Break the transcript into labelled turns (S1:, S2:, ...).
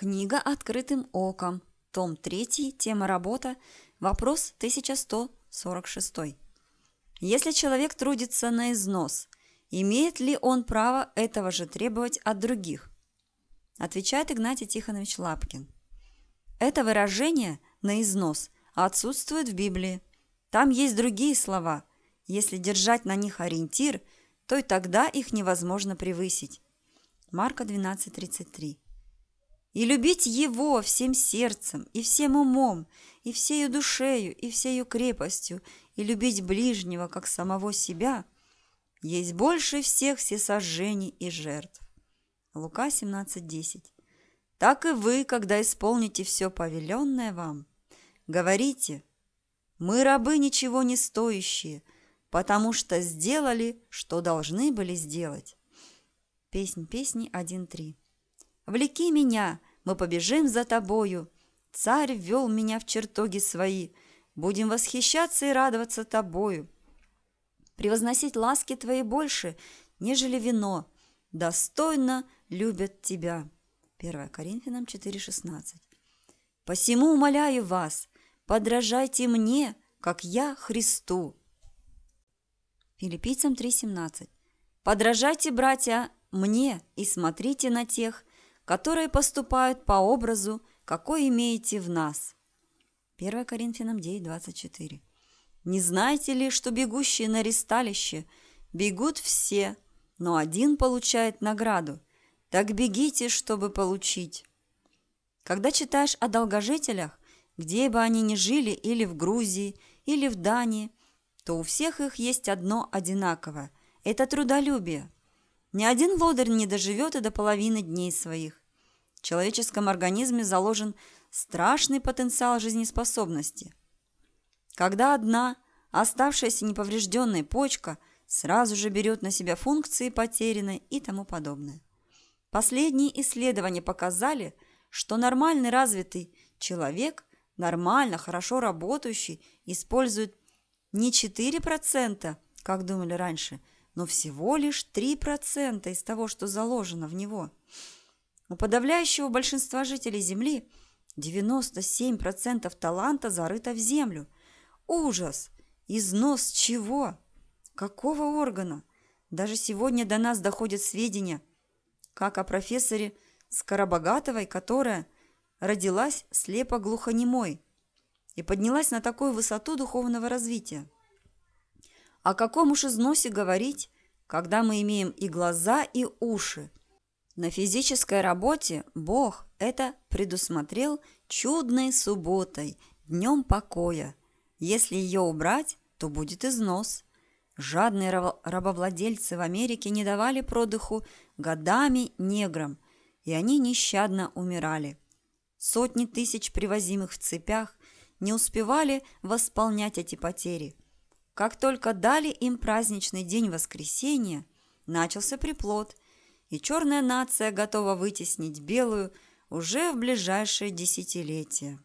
S1: Книга «Открытым оком», том 3, тема «Работа», вопрос 1146. Если человек трудится на износ, имеет ли он право этого же требовать от других? Отвечает Игнатий Тихонович Лапкин. Это выражение «на износ» отсутствует в Библии. Там есть другие слова. Если держать на них ориентир, то и тогда их невозможно превысить. Марка 12.33 и любить Его всем сердцем, и всем умом, и всею душею, и всею крепостью, и любить ближнего, как самого себя, есть больше всех всесожжений и жертв. Лука 17.10 Так и вы, когда исполните все повеленное вам, говорите, мы рабы ничего не стоящие, потому что сделали, что должны были сделать. Песнь песни 1.3 Влеки меня, мы побежим за тобою. Царь ввел меня в чертоги свои. Будем восхищаться и радоваться тобою. Превозносить ласки твои больше, нежели вино. Достойно любят тебя. 1 Коринфянам 4,16. Посему умоляю вас, подражайте мне, как я Христу. Филиппийцам 3,17. Подражайте, братья, мне и смотрите на тех, которые поступают по образу, какой имеете в нас. 1 Коринфянам 9, 24. Не знаете ли, что бегущие на ристалище бегут все, но один получает награду? Так бегите, чтобы получить. Когда читаешь о долгожителях, где бы они ни жили, или в Грузии, или в Дании, то у всех их есть одно одинаковое – это трудолюбие. Ни один лодырь не доживет и до половины дней своих. В человеческом организме заложен страшный потенциал жизнеспособности. Когда одна оставшаяся неповрежденная почка сразу же берет на себя функции потерянной и тому подобное. Последние исследования показали, что нормальный развитый человек, нормально, хорошо работающий, использует не 4%, как думали раньше, но всего лишь 3% из того, что заложено в него – у подавляющего большинства жителей Земли 97% таланта зарыто в землю. Ужас! Износ чего? Какого органа? Даже сегодня до нас доходят сведения, как о профессоре Скоробогатовой, которая родилась слепо-глухонемой и поднялась на такую высоту духовного развития. О каком уж износе говорить, когда мы имеем и глаза, и уши – на физической работе Бог это предусмотрел чудной субботой, днем покоя. Если ее убрать, то будет износ. Жадные рабовладельцы в Америке не давали продыху годами неграм, и они нещадно умирали. Сотни тысяч привозимых в цепях не успевали восполнять эти потери. Как только дали им праздничный день воскресения, начался приплод – и черная нация готова вытеснить белую уже в ближайшие десятилетия.